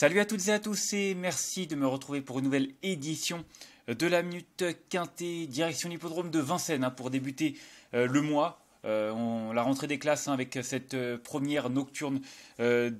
Salut à toutes et à tous et merci de me retrouver pour une nouvelle édition de la Minute Quintée, direction l'hippodrome de Vincennes hein, pour débuter euh, le mois. Euh, la rentrée des classes hein, avec cette euh, première nocturne de,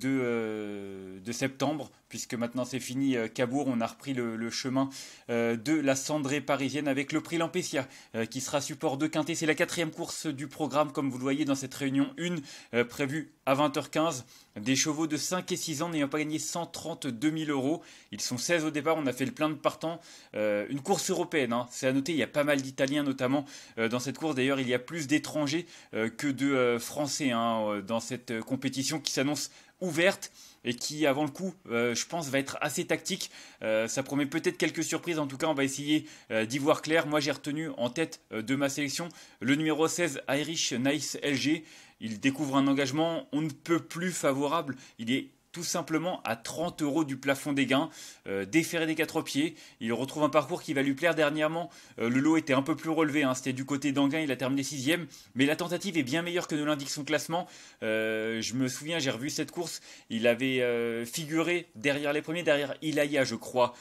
septembre puisque maintenant c'est fini euh, Cabourg, on a repris le, chemin euh, de la cendrée parisienne avec le prix Lampessia, euh, qui sera support de Quintet. C'est la quatrième course du programme, comme vous le voyez dans cette réunion une prévue à 20h15. Des chevaux de 5 et 6 ans n'ayant pas gagné 132 000 euros. Ils sont 16 au départ, on a fait le plein de partants. une course européenne, hein. c'est à noter, il y a pas mal d'Italiens notamment dans cette course. D'ailleurs, il y a plus d'étrangers que de Français hein, dans cette compétition qui s'annonce ouverte et qui, avant le coup, euh, je pense, va être assez tactique. Euh, ça promet peut-être quelques surprises. En tout cas, on va essayer euh, d'y voir clair. Moi, j'ai retenu en tête de ma sélection le numéro 16, Irish Nice LG. Il découvre un engagement on ne peut plus favorable. Il est tout simplement à 30 euros du plafond des gains, euh, des quatre pieds. Il retrouve un parcours qui va lui plaire dernièrement. Euh, le lot était un peu plus relevé, hein. c'était du côté d'Anguin, il a terminé sixième, mais la tentative est bien meilleure que ne l'indique son classement. Euh, je me souviens, j'ai revu cette course, il avait euh, figuré derrière les premiers, derrière Ilaya, je crois,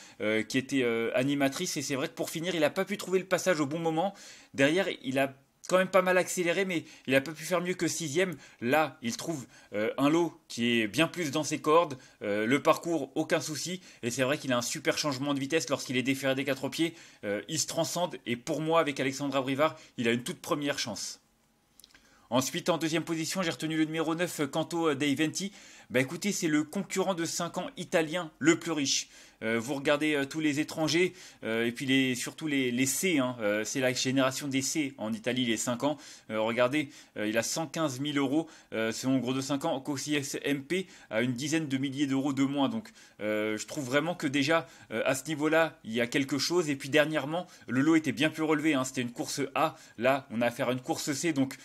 qui était animatrice, et c'est vrai que pour finir, il n'a pas pu trouver le passage au bon moment. Derrière, il a quand même pas mal accéléré, mais il a pas pu faire mieux que sixième. Là, il trouve euh, un lot qui est bien plus dans ses cordes. Euh, le parcours, aucun souci. Et c'est vrai qu'il a un super changement de vitesse lorsqu'il est déféré des quatre pieds. Euh, il se transcende. Et pour moi, avec Alexandra Brivard, il a une toute première chance. Ensuite, en deuxième position, j'ai retenu le numéro 9, Canto dei Venti. Bah, écoutez, c'est le concurrent de 5 ans italien le plus riche. Euh, vous regardez euh, tous les étrangers, euh, et puis surtout les, C, hein. c'est la génération des C en Italie, les 5 ans. regardez, il a 115 000 euros, selon gros de 5 ans, Cossiès MP à une dizaine de milliers d'euros de moins. Donc je trouve vraiment que déjà, à ce niveau-là, il y a quelque chose. Et puis dernièrement, le lot était bien plus relevé, hein. c'était une course A, là on a affaire à une course C, donc...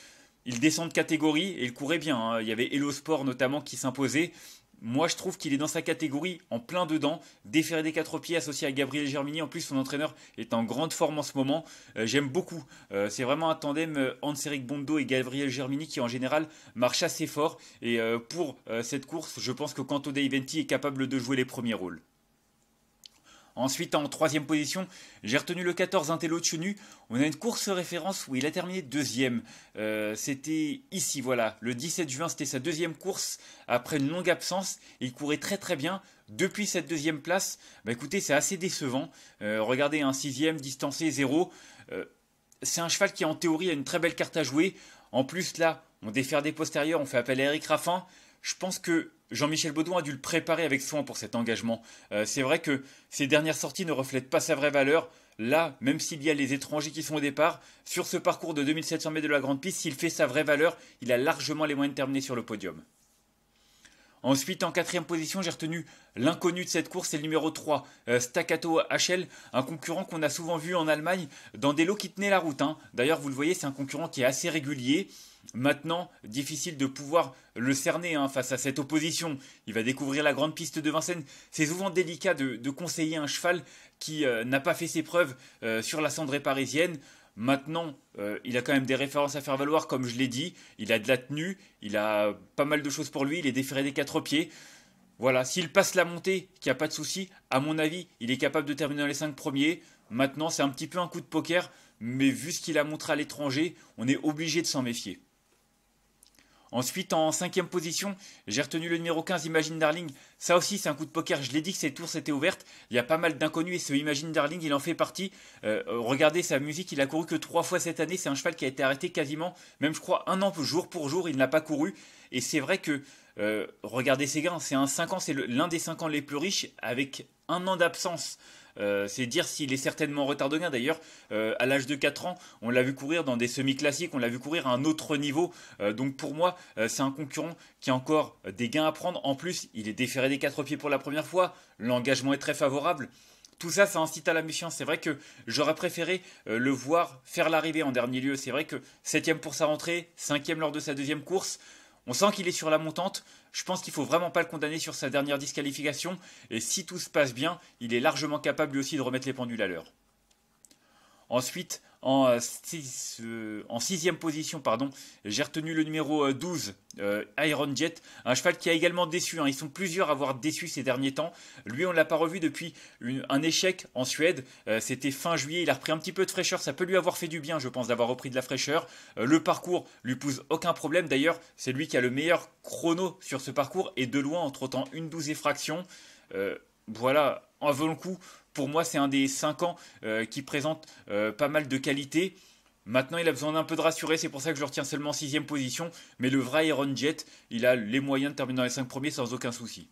Il descend de catégorie et il courait bien. Hein. Il y avait Hello Sport notamment qui s'imposait. Moi, je trouve qu'il est dans sa catégorie, en plein dedans. Déféré des quatre pieds, associé à Gabriel Germini. En plus, son entraîneur est en grande forme en ce moment. Euh, j'aime beaucoup. Euh, c'est vraiment un tandem euh, hans Bondo et Gabriel Germini qui, en général, marchent assez fort. Et pour cette course, je pense que Canto Deiventi est capable de jouer les premiers rôles. Ensuite, en troisième position, j'ai retenu le 14 Intello Chenu. On a une course référence où il a terminé deuxième. Euh, c'était ici, voilà. Le 17 juin, c'était sa deuxième course après une longue absence. Il courait très très bien. Depuis cette deuxième place, bah écoutez, c'est assez décevant. Euh, regardez, un sixième, distancé, zéro. Euh, c'est un cheval qui, en théorie, a une très belle carte à jouer. En plus, là, on défère des postérieurs, on fait appel à Eric Raffin. Je pense que Jean-Michel Baudouin a dû le préparer avec soin pour cet engagement. Euh, c'est vrai que ses dernières sorties ne reflètent pas sa vraie valeur. Là, même s'il y a les étrangers qui sont au départ, sur ce parcours de 2700 mètres de la Grande Piste, s'il fait sa vraie valeur, il a largement les moyens de terminer sur le podium. Ensuite, en quatrième position, j'ai retenu l'inconnu de cette course, c'est le numéro 3, euh, Staccato HL, un concurrent qu'on a souvent vu en Allemagne dans des lots qui tenaient la route. Hein. D'ailleurs, vous le voyez, c'est un concurrent qui est assez régulier. Maintenant, difficile de pouvoir le cerner hein, face à cette opposition. Il va découvrir la grande piste de Vincennes. C'est souvent délicat de, conseiller un cheval qui euh, n'a pas fait ses preuves euh, sur la cendrée parisienne. Maintenant, euh, il a quand même des références à faire valoir, comme je l'ai dit. Il a de la tenue, il a pas mal de choses pour lui, il est déféré des quatre pieds. Voilà, s'il passe la montée, qu'il n'y a pas de souci, à mon avis, il est capable de terminer dans les cinq premiers. Maintenant, c'est un petit peu un coup de poker, mais vu ce qu'il a montré à l'étranger, on est obligé de s'en méfier. Ensuite, en cinquième position, j'ai retenu le numéro 15, Imagine Darling. Ça aussi, c'est un coup de poker. Je l'ai dit que cette tours étaient ouvertes. Il y a pas mal d'inconnus et ce Imagine Darling, il en fait partie. Euh, euh, regardez sa musique, il a couru que trois fois cette année. C'est un cheval qui a été arrêté quasiment, même je crois, un an jour pour jour, il n'a pas couru. Et c'est vrai que, euh, regardez ses gains, c'est un 5 ans, c'est l'un des 5 ans les plus riches avec un an d'absence. Euh, c'est dire s'il est certainement en retard de gain. D'ailleurs, euh, à l'âge de 4 ans, on l'a vu courir dans des semi-classiques, on l'a vu courir à un autre niveau. Euh, donc pour moi, c'est un concurrent qui a encore des gains à prendre. En plus, il est déféré des 4 pieds pour la première fois. L'engagement est très favorable. Tout ça, ça incite à la méfiance. C'est vrai que j'aurais préféré le voir faire l'arrivée en dernier lieu. C'est vrai que 7 pour sa rentrée, 5 lors de sa deuxième course. On sent qu'il est sur la montante je pense qu'il faut vraiment pas le condamner sur sa dernière disqualification. Et si tout se passe bien, il est largement capable lui aussi de remettre les pendules à l'heure. Ensuite, euh, euh, en, sixième position, pardon, j'ai retenu le numéro 12, euh, Iron Jet, un cheval qui a également déçu. Hein. Ils sont plusieurs à avoir déçu ces derniers temps. Lui, on ne l'a pas revu depuis un échec en Suède. C'était fin juillet. Il a repris un petit peu de fraîcheur. Ça peut lui avoir fait du bien, je pense, d'avoir repris de la fraîcheur. le parcours lui pose aucun problème. D'ailleurs, c'est lui qui a le meilleur chrono sur ce parcours et de loin, entre temps, une douze fractions. voilà, en vol coup pour moi, c'est un des 5 ans euh, qui présente euh, pas mal de qualités. Maintenant, il a besoin d'un peu de rassurer, c'est pour ça que je le retiens seulement en sixième position. Mais le vrai Iron Jet, il a les moyens de terminer dans les 5 premiers sans aucun souci.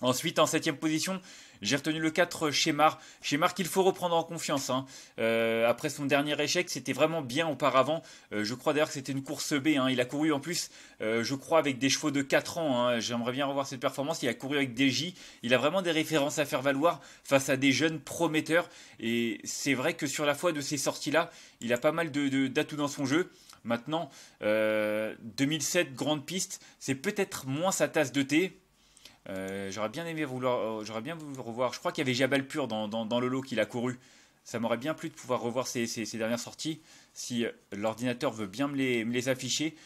Ensuite, en septième position, j'ai retenu le 4 chez Chez Marc, qu'il faut reprendre en confiance. Hein. Euh, après son dernier échec, c'était vraiment bien auparavant. Euh, je crois d'ailleurs que c'était une course B. Hein. Il a couru en plus, euh, je crois, avec des chevaux de 4 ans. Hein. J'aimerais bien revoir cette performance. Il a couru avec des J. Il a vraiment des références à faire valoir face à des jeunes prometteurs. Et c'est vrai que sur la foi de ces sorties-là, il a pas mal d'atouts dans son jeu. Maintenant, 2007, grande piste, c'est peut-être moins sa tasse de thé euh, j'aurais bien aimé vouloir, euh, j'aurais bien voulu revoir. Je crois qu'il y avait Jabal Pur dans, le lot qu'il a couru. Ça m'aurait bien plu de pouvoir revoir ses dernières sorties. Si euh, l'ordinateur veut bien me les, afficher,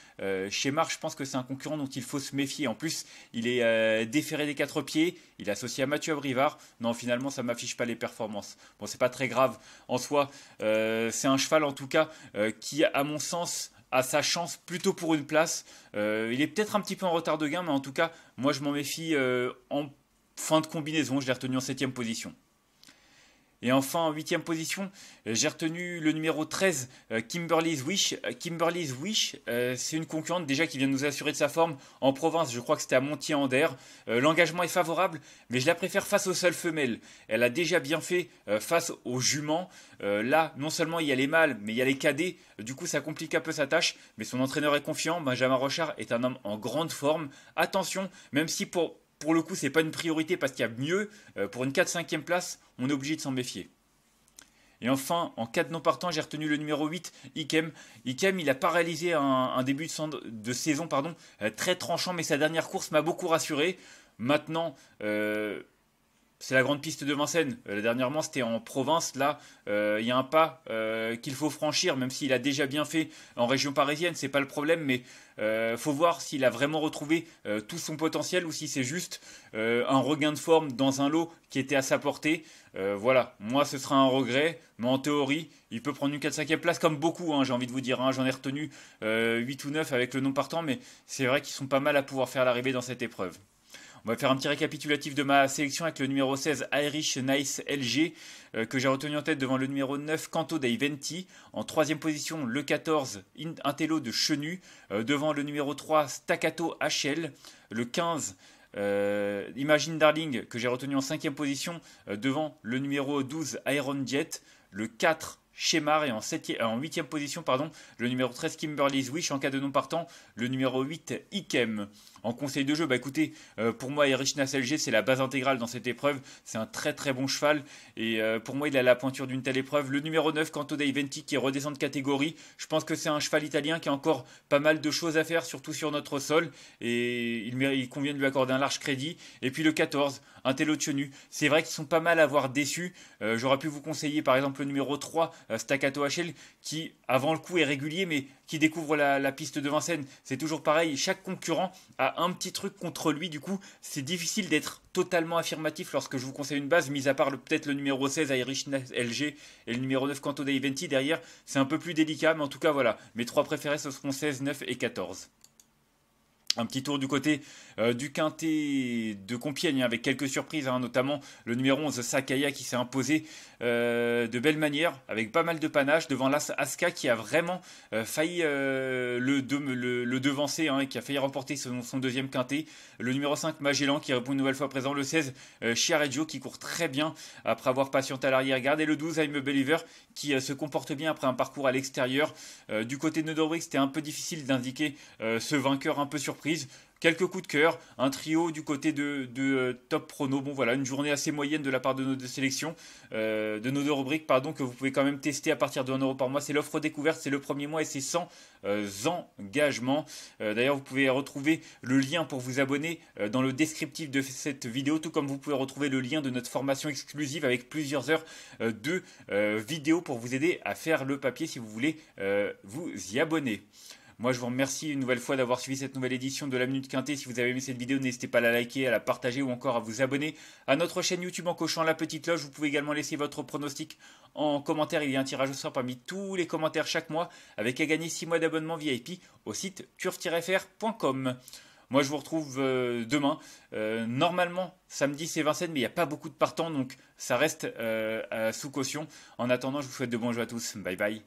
chez Marc, je pense que c'est un concurrent dont il faut se méfier. En plus, il est déféré des quatre pieds. Il est associé à Mathieu Abrivard. Non, finalement, ça ne m'affiche pas les performances. Bon, c'est pas très grave en soi. c'est un cheval, en tout cas, qui, à mon sens, à sa chance plutôt pour une place. Euh, il est peut-être un petit peu en retard de gain, mais en tout cas, moi je m'en méfie euh, en fin de combinaison. Je l'ai retenu en septième position. Et enfin, en huitième position, euh, j'ai retenu le numéro 13, euh, Kimberly's Wish. Euh, Kimberly's Wish, c'est une concurrente déjà qui vient de nous assurer de sa forme en province. Je crois que c'était à montier en L'engagement est favorable, mais je la préfère face aux seules femelles. Elle a déjà bien fait face aux juments. Là, non seulement il y a les mâles, mais il y a les cadets. Du coup, ça complique un peu sa tâche, mais son entraîneur est confiant. Benjamin Rochard est un homme en grande forme. Attention, même si pour pour le coup, c'est pas une priorité parce qu'il y a mieux. Euh, pour une 4-5e place, on est obligé de s'en méfier. Et enfin, en cas de non partant, j'ai retenu le numéro 8, Ikem. Ikem, il a paralysé un, un début de, saison pardon, euh, très tranchant, mais sa dernière course m'a beaucoup rassuré. Maintenant, euh, c'est la grande piste de Vincennes. la dernièrement, c'était en province. Là, il y a un pas qu'il faut franchir, même s'il a déjà bien fait en région parisienne. C'est pas le problème, mais il euh, faut voir s'il a vraiment retrouvé euh, tout son potentiel ou si c'est juste euh, un regain de forme dans un lot qui était à sa portée. voilà, moi ce sera un regret, mais en théorie, il peut prendre une 4-5e place comme beaucoup, hein, j'ai envie de vous dire. Hein. J'en ai retenu 8 ou 9 avec le non partant, mais c'est vrai qu'ils sont pas mal à pouvoir faire l'arrivée dans cette épreuve. On va faire un petit récapitulatif de ma sélection avec le numéro 16 Irish Nice LG euh, que j'ai retenu en tête devant le numéro 9 Canto dei Venti. En troisième position le 14 Intello de Chenu euh, devant le numéro 3 Staccato HL. Le 15 euh, Imagine Darling que j'ai retenu en cinquième position devant le numéro 12 Iron Jet. Le 4 Shemar » et en, huitième 8 position pardon, le numéro 13 Kimberly's Wish en cas de non partant, le numéro 8 Ikem. En conseil de jeu, bah écoutez, euh, pour moi, Erich Selger, c'est la base intégrale dans cette épreuve. C'est un très très bon cheval. Et euh, pour moi, il a la pointure d'une telle épreuve. Le numéro 9, Canto dei Venti, qui redescend de catégorie. Je pense que c'est un cheval italien qui a encore pas mal de choses à faire, surtout sur notre sol. Et il, convient de lui accorder un large crédit. Et puis le 14, un télo C'est vrai qu'ils sont pas mal à avoir déçus. Euh, j'aurais pu vous conseiller par exemple le numéro 3, Staccato HL, qui avant le coup est régulier, mais qui découvre la, la piste de Vincennes. C'est toujours pareil, chaque concurrent a un petit truc contre lui. Du coup, c'est difficile d'être totalement affirmatif lorsque je vous conseille une base, mis à part peut-être le numéro 16 Irish LG et le numéro 9 Canto Venti Derrière, c'est un peu plus délicat, mais en tout cas, voilà. Mes trois préférés, ce seront 16, 9 et 14. Un petit tour du côté euh, du quintet de Compiègne hein, avec quelques surprises, hein, notamment le numéro 11 Sakaya qui s'est imposé euh, de belle manière avec pas mal de panache devant l'As Aska qui a vraiment euh, failli le, devancer hein, et qui a failli remporter son, deuxième quintet. Le numéro 5 Magellan qui répond une nouvelle fois présent, le 16 Chiareggio qui court très bien après avoir patienté à l'arrière-garde le 12 I'm Believer qui se comporte bien après un parcours à l'extérieur. du côté de Nodorwick c'était un peu difficile d'indiquer ce vainqueur un peu surpris quelques coups de cœur, un trio du côté de, euh, Top Prono. Bon voilà, une journée assez moyenne de la part de nos deux sélections, euh, de nos deux rubriques, pardon, que vous pouvez quand même tester à partir de 1€ par mois. C'est l'offre découverte, c'est le premier mois et c'est sans euh, engagement. D'ailleurs, vous pouvez retrouver le lien pour vous abonner dans le descriptif de cette vidéo, tout comme vous pouvez retrouver le lien de notre formation exclusive avec plusieurs heures de vidéos pour vous aider à faire le papier si vous voulez vous y abonner. Moi, je vous remercie une nouvelle fois d'avoir suivi cette nouvelle édition de la Minute Quintée. Si vous avez aimé cette vidéo, n'hésitez pas à la liker, à la partager ou encore à vous abonner à notre chaîne YouTube en cochant la petite loge. Vous pouvez également laisser votre pronostic en commentaire. Il y a un tirage au sort parmi tous les commentaires chaque mois avec à gagner 6 mois d'abonnement VIP au site turf-fr.com. Moi, je vous retrouve euh, demain. Euh, normalement, samedi, c'est Vincennes, mais il n'y a pas beaucoup de partants, donc ça reste euh, sous caution. En attendant, je vous souhaite de bons jeux à tous. Bye bye.